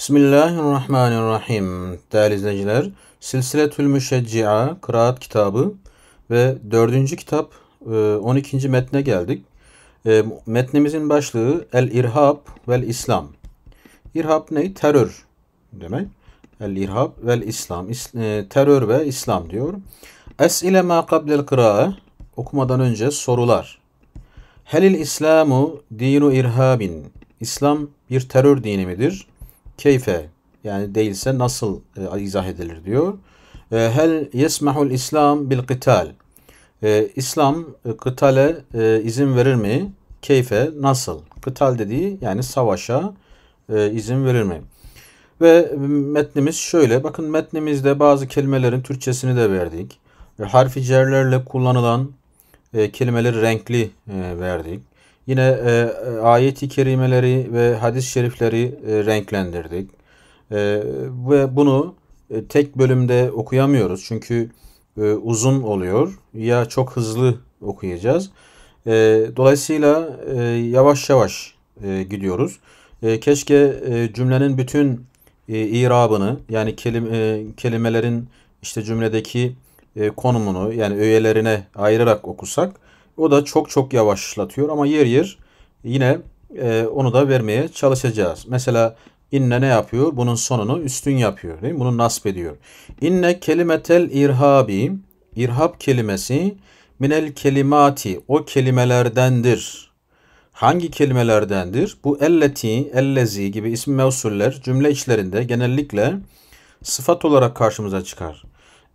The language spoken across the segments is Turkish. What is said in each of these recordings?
Bismillahirrahmanirrahim. Değerli izleyiciler, Silsiletül Müşecci'a Kıraat kitabı ve dördüncü kitap 12. E, metne geldik. E, metnimizin başlığı El İrhab vel İslam. İrhab ne? Terör demek. El İrhab vel İslam. E, terör ve İslam diyor. Es ile ma kablel kıra'a. Okumadan önce sorular. Helil İslamu dinu irhabin. İslam bir terör dini midir? keyfe yani değilse nasıl e, izah edilir diyor. E, hel yesmahul İslam bil qital. E, İslam e, kıtale e, izin verir mi? Keyfe nasıl? Kıtal dediği yani savaşa e, izin verir mi? Ve metnimiz şöyle. Bakın metnimizde bazı kelimelerin Türkçesini de verdik. E, harfi cerlerle kullanılan e, kelimeleri renkli e, verdik. Yine e, e, ayet-i kerimeleri ve hadis-i şerifleri e, renklendirdik. E, ve bunu e, tek bölümde okuyamıyoruz. Çünkü e, uzun oluyor ya çok hızlı okuyacağız. E, dolayısıyla e, yavaş yavaş e, gidiyoruz. E, keşke e, cümlenin bütün e, irabını yani kelim, e, kelimelerin işte cümledeki e, konumunu yani öğelerine ayırarak okusak o da çok çok yavaşlatıyor ama yer yer yine e, onu da vermeye çalışacağız. Mesela inne ne yapıyor? Bunun sonunu üstün yapıyor değil mi? Bunu nasp ediyor. İnne kelimetel irhabi irhab kelimesi minel kelimati o kelimelerdendir. Hangi kelimelerdendir? Bu elleti, ellezi gibi isim mevsuller cümle içlerinde genellikle sıfat olarak karşımıza çıkar.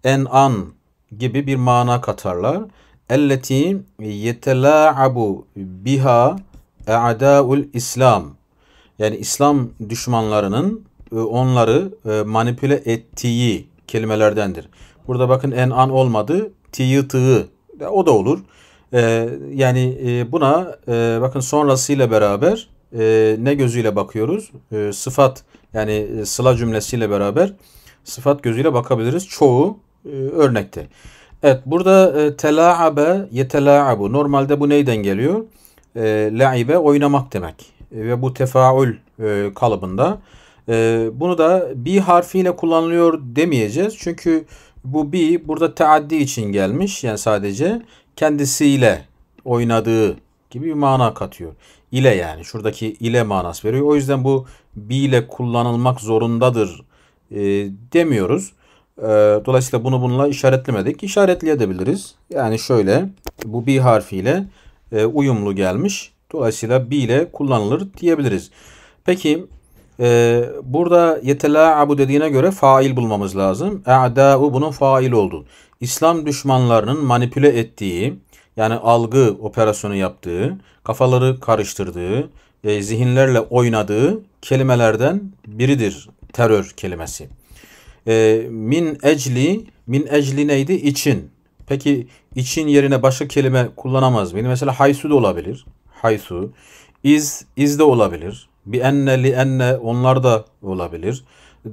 En an gibi bir mana katarlar elleti yetelâabu biha e'adâul İslam. Yani İslam düşmanlarının e, onları e, manipüle ettiği kelimelerdendir. Burada bakın en an olmadı. Tiyi tığı o da olur. E, yani buna bakın sonrasıyla beraber ne gözüyle bakıyoruz? Sıfat yani sıla cümlesiyle beraber sıfat gözüyle bakabiliriz. Çoğu örnekte. Evet burada e, telaabe yetelaabu. Normalde bu neyden geliyor? E, laibe oynamak demek. E, ve bu tefaül e, kalıbında. E, bunu da bi harfiyle kullanılıyor demeyeceğiz. Çünkü bu bi burada teaddi için gelmiş. Yani sadece kendisiyle oynadığı gibi bir mana katıyor. İle yani şuradaki ile manası veriyor. O yüzden bu bi ile kullanılmak zorundadır e, demiyoruz. Ee, dolayısıyla bunu bununla işaretlemedik. İşaretleyebiliriz. Yani şöyle bu bir harfiyle e, uyumlu gelmiş. Dolayısıyla B ile kullanılır diyebiliriz. Peki e, burada yetela'abu dediğine göre fail bulmamız lazım. E'da'u bunun fail oldu. İslam düşmanlarının manipüle ettiği yani algı operasyonu yaptığı, kafaları karıştırdığı, e, zihinlerle oynadığı kelimelerden biridir terör kelimesi. E, min ecli, min ecli neydi? İçin. Peki için yerine başka kelime kullanamaz mıydı? Mesela haysu da olabilir. Haysu. İz, iz de olabilir. Bi enne, li enne onlar da olabilir.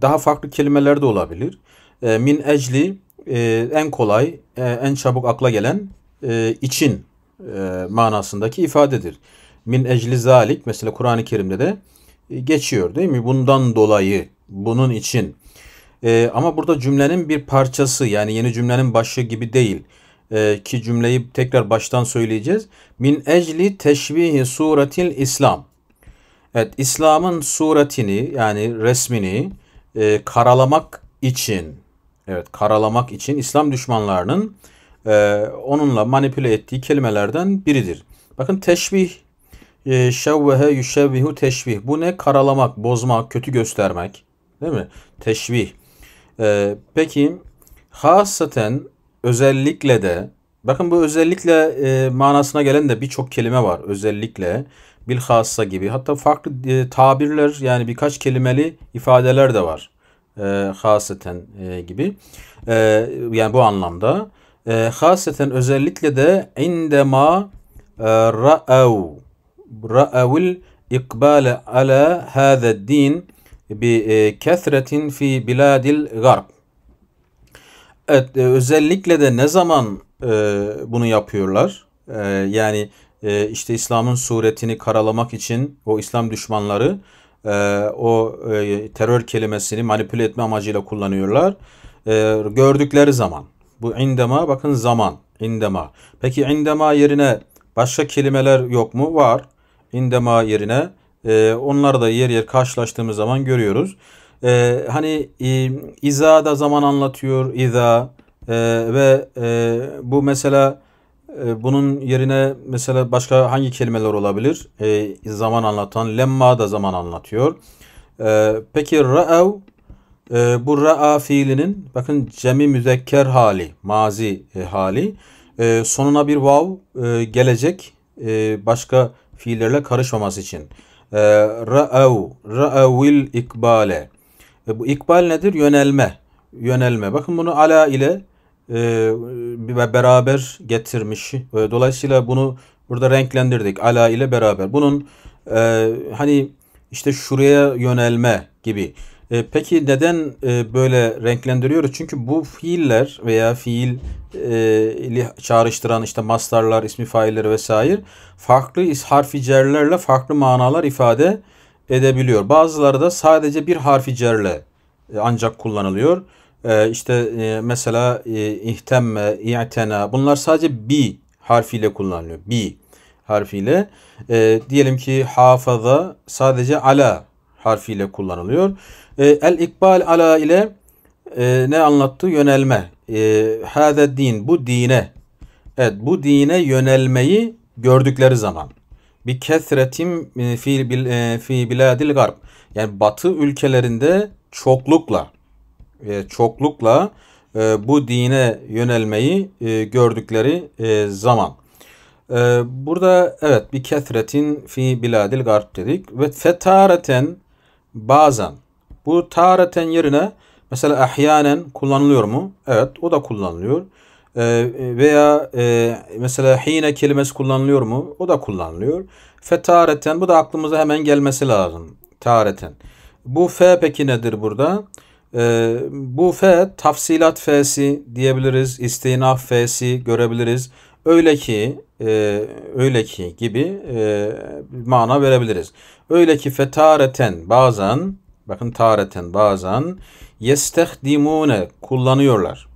Daha farklı kelimeler de olabilir. E, min ecli e, en kolay, e, en çabuk akla gelen e, için e, manasındaki ifadedir. Min ecli zalik mesela Kur'an-ı Kerim'de de e, geçiyor değil mi? Bundan dolayı, bunun için e, ama burada cümlenin bir parçası yani yeni cümlenin başı gibi değil e, ki cümleyi tekrar baştan söyleyeceğiz. Min ecli teşbihi suratil İslam. Evet İslam'ın suretini yani resmini e, karalamak için evet karalamak için İslam düşmanlarının e, onunla manipüle ettiği kelimelerden biridir. Bakın teşbih e, şevvehe yüşevvihu teşbih. Bu ne? Karalamak, bozmak, kötü göstermek. Değil mi? Teşbih. Ee, peki hasaten özellikle de bakın bu özellikle e, manasına gelen de birçok kelime var. Özellikle bilhassa gibi hatta farklı e, tabirler yani birkaç kelimeli ifadeler de var. E, hasaten e, gibi. E, yani bu anlamda e, haseten özellikle de indema e, ra'av ra'avil ikbale ala hâzed din e, kethretin fi biladil garb. Evet, e, özellikle de ne zaman e, bunu yapıyorlar? E, yani e, işte İslam'ın suretini karalamak için o İslam düşmanları e, o e, terör kelimesini manipüle etme amacıyla kullanıyorlar. E, gördükleri zaman. Bu indema bakın zaman. indema. Peki indema yerine başka kelimeler yok mu? Var. indema yerine e, ee, onları da yer yer karşılaştığımız zaman görüyoruz. E, hani e, iza da zaman anlatıyor iza e, ve e, bu mesela e, bunun yerine mesela başka hangi kelimeler olabilir? E, zaman anlatan lemma da zaman anlatıyor. E, peki ra'av e, bu ra'a fiilinin bakın cemi müzekker hali, mazi e, hali. E, sonuna bir vav e, gelecek e, başka fiillerle karışmaması için. Ee, ra'av, ra'avil ikbale. E, bu ikbal nedir? Yönelme. Yönelme. Bakın bunu ala ile e, beraber getirmiş. E, dolayısıyla bunu burada renklendirdik. Ala ile beraber. Bunun e, hani işte şuraya yönelme gibi. E, peki neden e, böyle renklendiriyoruz? Çünkü bu fiiller veya fiil e, çağrıştıran işte mastarlar, ismi failleri vesaire farklı harfi cerlerle farklı manalar ifade edebiliyor. Bazıları da sadece bir harfi cerle e, ancak kullanılıyor. E, işte e, mesela e, ihtemme, i'tena bunlar sadece bir harfiyle kullanılıyor. Bir harfiyle. E, diyelim ki hafaza sadece ala harfiyle kullanılıyor. E, el ikbal ala ile e, ne anlattı? Yönelme. E, Hâze din bu dine. Evet bu dine yönelmeyi gördükleri zaman. Bir kesretim e, fi, bil, e, fi biladil garb. Yani batı ülkelerinde çoklukla e, çoklukla e, bu dine yönelmeyi e, gördükleri e, zaman. E, burada evet bir kesretin fi biladil garb dedik. Ve fetareten bazen. Bu tareten yerine mesela ahyanen kullanılıyor mu? Evet o da kullanılıyor. E, veya e, mesela hine kelimesi kullanılıyor mu? O da kullanılıyor. Fetareten bu da aklımıza hemen gelmesi lazım. Tareten. Bu fe peki nedir burada? E, bu fe tafsilat fesi diyebiliriz. İstinaf fesi görebiliriz. Öyle ki e, öyle ki gibi e, mana verebiliriz. Öyle ki fetareten bazen bakın tareten bazen yestehdimune kullanıyorlar.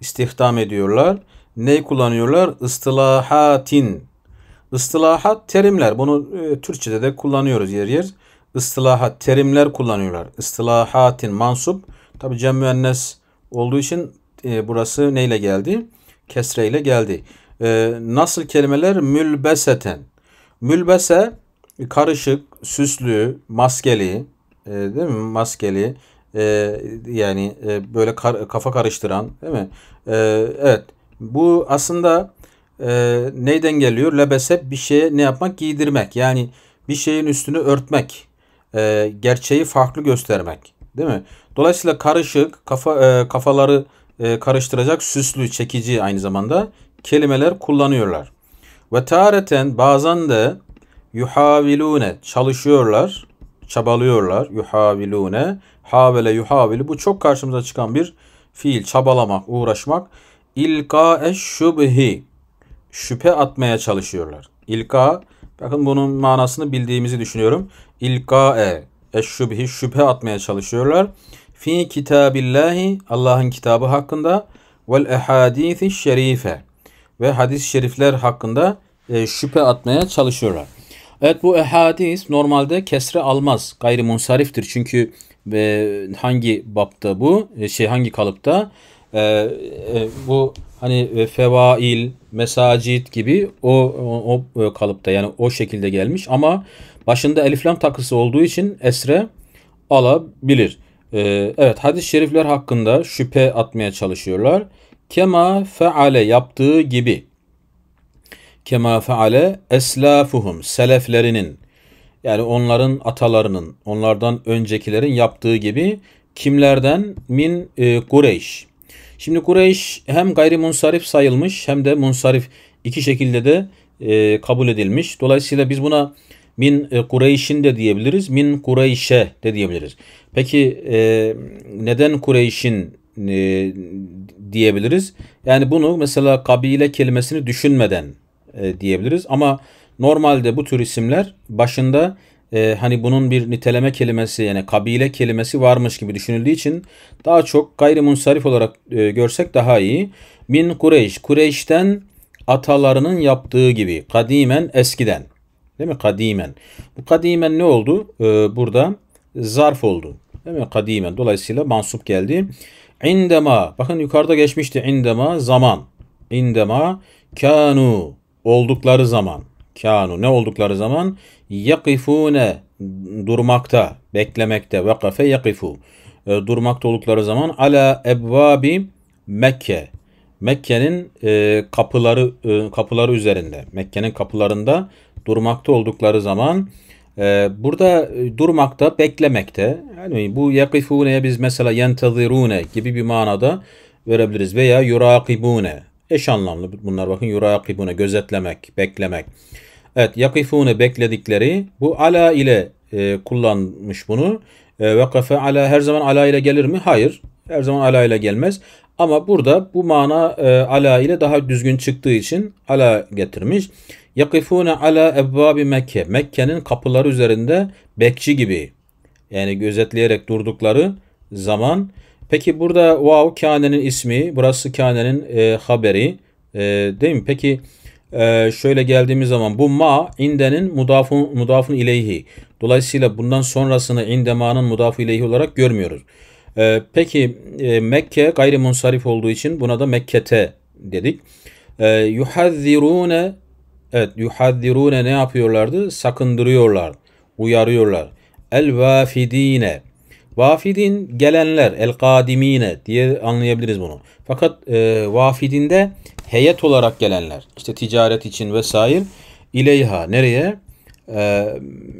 İstihdam ediyorlar. Ne kullanıyorlar? Istilahatin. Istilahat terimler. Bunu e, Türkçede de kullanıyoruz yer yer. Istilahat terimler kullanıyorlar. Istilahatin mansup. Tabi cem müennes olduğu için e, burası neyle geldi? kesreyle geldi. E, nasıl kelimeler? Mülbeseten. Mülbese karışık, süslü, maskeli, e, değil mi? Maskeli. E, yani e, böyle kar, kafa karıştıran, değil mi? E, evet. Bu aslında e, neyden geliyor? Lebese bir şeye ne yapmak? Giydirmek. Yani bir şeyin üstünü örtmek. E, gerçeği farklı göstermek. Değil mi? Dolayısıyla karışık, kafa e, kafaları e, karıştıracak süslü, çekici aynı zamanda kelimeler kullanıyorlar. Ve tareten bazen de yuhavilune çalışıyorlar, çabalıyorlar. Yuhavilune, havele yuhavili bu çok karşımıza çıkan bir fiil. Çabalamak, uğraşmak. İlka eşşubhi şüphe atmaya çalışıyorlar. İlka bakın bunun manasını bildiğimizi düşünüyorum. İlka e eşşubhi şüphe atmaya çalışıyorlar fi kitabillahi Allah'ın kitabı hakkında vel ehadisi şerife ve hadis-i şerifler hakkında e, şüphe atmaya çalışıyorlar. Evet bu ehadis normalde kesre almaz. gayri Gayrimunsariftir. Çünkü e, hangi bapta bu? E, şey hangi kalıpta? E, e, bu hani e, fevail, mesacit gibi o, o, o e, kalıpta yani o şekilde gelmiş ama başında eliflam takısı olduğu için esre alabilir. Ee, evet hadis-i şerifler hakkında şüphe atmaya çalışıyorlar. Kema feale yaptığı gibi. Kema feale eslafuhum seleflerinin yani onların atalarının onlardan öncekilerin yaptığı gibi kimlerden min e, Kureyş. Şimdi Kureyş hem gayri munsarif sayılmış hem de munsarif iki şekilde de e, kabul edilmiş. Dolayısıyla biz buna Min e, Kureyş'in de diyebiliriz. Min Kureyş'e de diyebiliriz. Peki e, neden Kureyş'in e, diyebiliriz? Yani bunu mesela kabile kelimesini düşünmeden e, diyebiliriz. Ama normalde bu tür isimler başında e, hani bunun bir niteleme kelimesi yani kabile kelimesi varmış gibi düşünüldüğü için daha çok gayrimunsarif olarak e, görsek daha iyi. Min Kureyş, Kureyş'ten atalarının yaptığı gibi kadimen eskiden. Değil mi? Kadimen. Bu kadimen ne oldu? Ee, burada zarf oldu. Değil mi? Kadimen. Dolayısıyla mansup geldi. İndema. Bakın yukarıda geçmişti. İndema zaman. İndema kanu. Oldukları zaman. Kanu. Ne oldukları zaman? Yakifune. Durmakta. Beklemekte. Vakafe yakifu. E, ee, durmakta oldukları zaman. Ala ebvabi Mekke. Mekke'nin e, kapıları e, kapıları üzerinde. Mekke'nin kapılarında durmakta oldukları zaman e, burada e, durmakta, beklemekte. Yani bu yakifuneye biz mesela yentazirune gibi bir manada verebiliriz veya yurakibune eş anlamlı bunlar bakın yurakibune gözetlemek, beklemek. Evet yakifune bekledikleri bu ala ile e, kullanmış bunu. E, vakafe ala her zaman ala ile gelir mi? Hayır. Her zaman ala ile gelmez. Ama burada bu mana e, ala ile daha düzgün çıktığı için ala getirmiş. Yakifune ala ebvabi Mekke. Mekke'nin kapıları üzerinde bekçi gibi yani gözetleyerek durdukları zaman. Peki burada vav kânenin ismi, burası kânenin e, haberi e, değil mi? Peki e, şöyle geldiğimiz zaman bu ma indenin mudafun, mudafun ileyhi. Dolayısıyla bundan sonrasını indemanın mudafu ileyhi olarak görmüyoruz. E, peki e, Mekke gayrimunsarif olduğu için buna da Mekke'te dedik. E, yuhazzirune Evet yuhaddirune ne yapıyorlardı? Sakındırıyorlar, uyarıyorlar. El vafidine. Vafidin gelenler, el kadimine diye anlayabiliriz bunu. Fakat e, vafidinde heyet olarak gelenler, işte ticaret için vesaire ileyha nereye? E,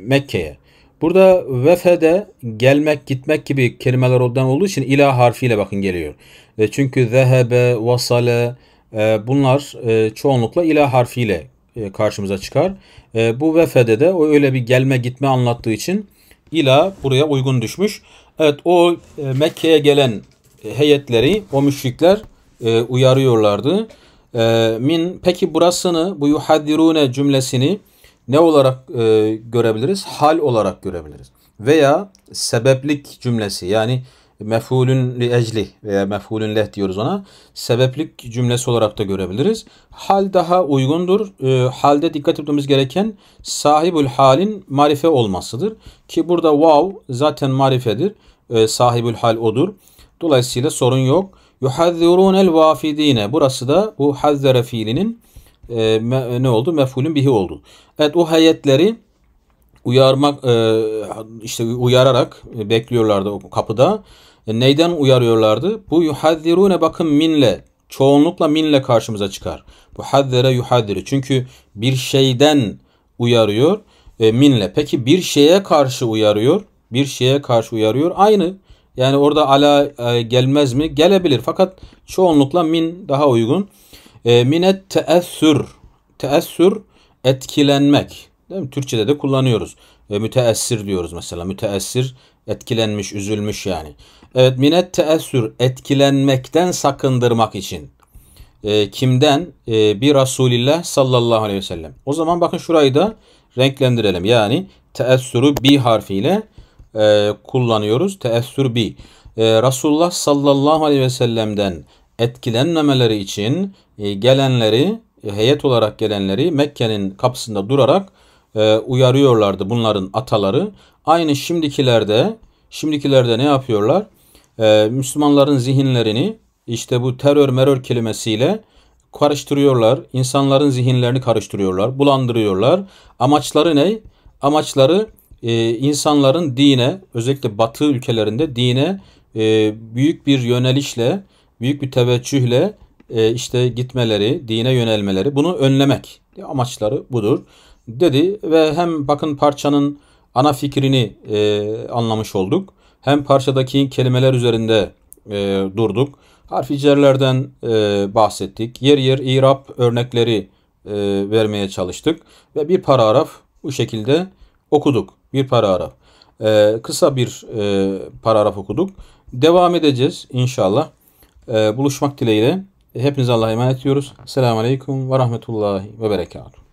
Mekke'ye. Burada vefede gelmek gitmek gibi kelimeler oradan olduğu için ila harfiyle bakın geliyor. E, çünkü zehebe, vasale e, bunlar e, çoğunlukla ila harfiyle e, karşımıza çıkar. E, bu ve de o öyle bir gelme gitme anlattığı için ila buraya uygun düşmüş. Evet o e, Mekke'ye gelen heyetleri o müşrikler uyarıyorlardı. Min peki burasını bu yuhadirune cümlesini ne olarak görebiliriz? Hal olarak görebiliriz. Veya sebeplik cümlesi yani mef'ulün li ecli veya mef'ulün leh diyoruz ona. Sebeplik cümlesi olarak da görebiliriz. Hal daha uygundur. E, halde dikkat etmemiz gereken sahibül halin marife olmasıdır. Ki burada vav zaten marifedir. E, sahibül hal odur. Dolayısıyla sorun yok. el vafidine. Burası da bu hazzere fiilinin e, me, ne oldu? Mef'ulün bihi oldu. Evet o heyetleri uyarmak e, işte uyararak e, bekliyorlardı kapıda. E, neyden uyarıyorlardı? Bu yuhadzirune bakın minle çoğunlukla minle karşımıza çıkar. Bu haddere yuhaddiri. Çünkü bir şeyden uyarıyor e, minle. Peki bir şeye karşı uyarıyor. Bir şeye karşı uyarıyor. Aynı. Yani orada ala e, gelmez mi? Gelebilir. Fakat çoğunlukla min daha uygun. E, minet teessür. Teessür etkilenmek. Değil mi? Türkçede de kullanıyoruz. E, müteessir diyoruz mesela. Müteessir etkilenmiş, üzülmüş yani. Evet minet teessür etkilenmekten sakındırmak için. E, kimden? E, bir Resulillah sallallahu aleyhi ve sellem. O zaman bakın şurayı da renklendirelim. Yani teessürü bir harfiyle e, kullanıyoruz. Teessür bi. E, ee, Resulullah sallallahu aleyhi ve sellem'den etkilenmemeleri için e, gelenleri e, heyet olarak gelenleri Mekke'nin kapısında durarak e, uyarıyorlardı bunların ataları. Aynı şimdikilerde şimdikilerde ne yapıyorlar? E, Müslümanların zihinlerini işte bu terör merör kelimesiyle karıştırıyorlar. İnsanların zihinlerini karıştırıyorlar, bulandırıyorlar. Amaçları ne? Amaçları e, insanların dine, özellikle batı ülkelerinde dine e, büyük bir yönelişle, büyük bir teveccühle işte gitmeleri, dine yönelmeleri bunu önlemek. Amaçları budur dedi ve hem bakın parçanın ana fikrini e, anlamış olduk hem parçadaki kelimeler üzerinde e, durduk. Harf icerlerden e, bahsettik. Yer yer irap örnekleri e, vermeye çalıştık. Ve bir paragraf bu şekilde okuduk. Bir paragraf. E, kısa bir e, paragraf okuduk. Devam edeceğiz inşallah. E, buluşmak dileğiyle. Hepinize Allah'a emanet ediyoruz. Selamun Aleyküm ve Rahmetullahi ve Berekatuhu.